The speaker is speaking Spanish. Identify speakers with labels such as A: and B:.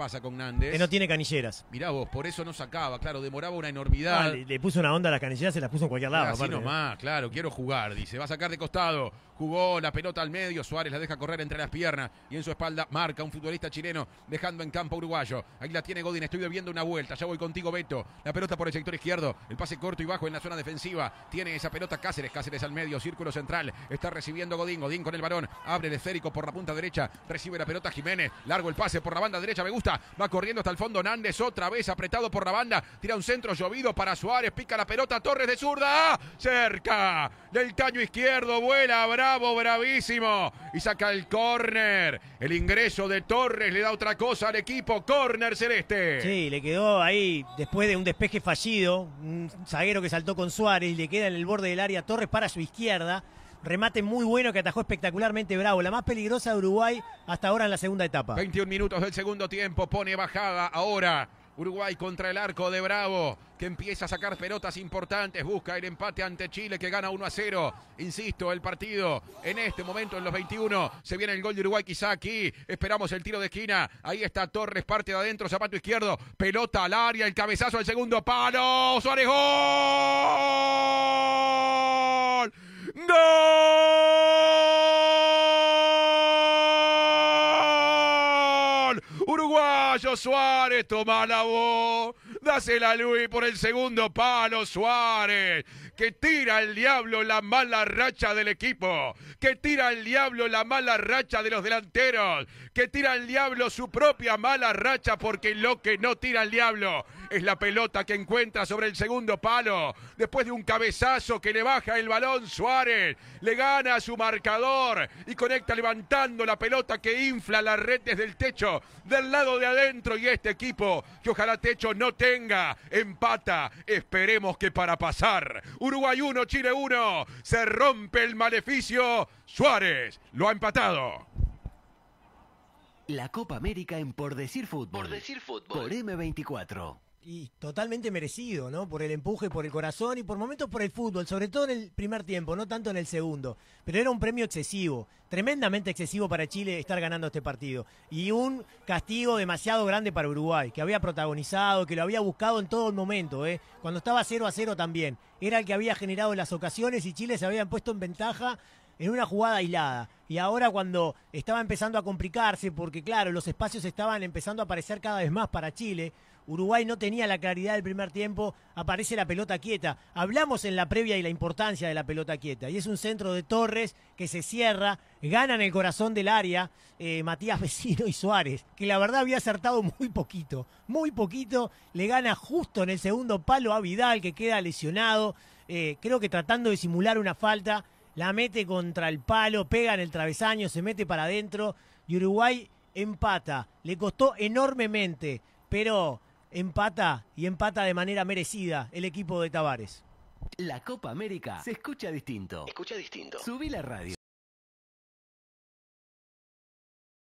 A: pasa con Nández. Que no
B: tiene canilleras.
A: Mirá vos, por eso no sacaba, claro, demoraba una enormidad. Ah, le,
B: puso una onda a las canilleras, se las puso en cualquier lado. Así nomás,
A: claro, quiero jugar, dice. Va a sacar de costado. Jugó la pelota al medio. Suárez la deja correr entre las piernas y en su espalda marca un futbolista chileno dejando en campo uruguayo. Ahí la tiene Godín. Estoy bebiendo una vuelta. Ya voy contigo, Beto. La pelota por el sector izquierdo. El pase corto y bajo en la zona defensiva. Tiene esa pelota Cáceres. Cáceres al medio. Círculo central. Está recibiendo Godín. Godín con el varón. Abre el esférico por la punta derecha. Recibe la pelota Jiménez. Largo el pase por la banda derecha. Me gusta. Va corriendo hasta el fondo. Nández otra vez apretado por la banda. Tira un centro llovido para Suárez. Pica la pelota. Torres de zurda. Cerca del caño izquierdo. Vuela. Abra bravo, bravísimo. Y saca el córner. El ingreso de Torres le da otra cosa al equipo. Córner celeste.
B: Sí, le quedó ahí después de un despeje fallido. Un zaguero que saltó con Suárez. Le queda en el borde del área Torres para su izquierda. Remate muy bueno que atajó espectacularmente Bravo. La más peligrosa de Uruguay hasta ahora en la segunda etapa. 21
A: minutos del segundo tiempo. Pone bajada ahora Uruguay contra el arco de Bravo, que empieza a sacar pelotas importantes, busca el empate ante Chile, que gana 1 a 0. Insisto, el partido en este momento, en los 21, se viene el gol de Uruguay quizá aquí. Esperamos el tiro de esquina. Ahí está Torres, parte de adentro, zapato izquierdo, pelota al área, el cabezazo al segundo palo. Suárez, gol. ¡Gol! ¡Uruguay! caballo Suárez, toma la voz, dásela a Luis por el segundo palo Suárez, que tira el diablo la mala racha del equipo, que tira el diablo la mala racha de los delanteros, que tira el diablo su propia mala racha porque lo que no tira el diablo es la pelota que encuentra sobre el segundo palo. Después de un cabezazo que le baja el balón Suárez. Le gana a su marcador y conecta levantando la pelota que infla las redes del techo del lado de adentro. Y este equipo que ojalá techo no tenga empata. Esperemos que para pasar. Uruguay 1, Chile 1. Se rompe el maleficio. Suárez lo ha empatado. La Copa América en
B: Por Decir Fútbol. Por
A: Decir Fútbol. Por
B: M24 y totalmente merecido, ¿no? Por el empuje, por el corazón y por momentos por el fútbol, sobre todo en el primer tiempo, no tanto en el segundo. Pero era un premio excesivo, tremendamente excesivo para Chile estar ganando este partido. Y un castigo demasiado grande para Uruguay, que había protagonizado, que lo había buscado en todo el momento, ¿eh? Cuando estaba 0 a 0 también. Era el que había generado las ocasiones y Chile se había puesto en ventaja en una jugada aislada. Y ahora cuando estaba empezando a complicarse, porque claro, los espacios estaban empezando a aparecer cada vez más para Chile, Uruguay no tenía la claridad del primer tiempo, aparece la pelota quieta. Hablamos en la previa y la importancia de la pelota quieta. Y es un centro de Torres que se cierra, ganan el corazón del área eh, Matías Vecino y Suárez, que la verdad había acertado muy poquito, muy poquito. Le gana justo en el segundo palo a Vidal, que queda lesionado. Eh, creo que tratando de simular una falta, la mete contra el palo, pega en el travesaño, se mete para adentro y Uruguay empata. Le costó enormemente, pero empata y empata de manera merecida el equipo de Tavares. La Copa América se escucha distinto. Escucha distinto. Subí la radio.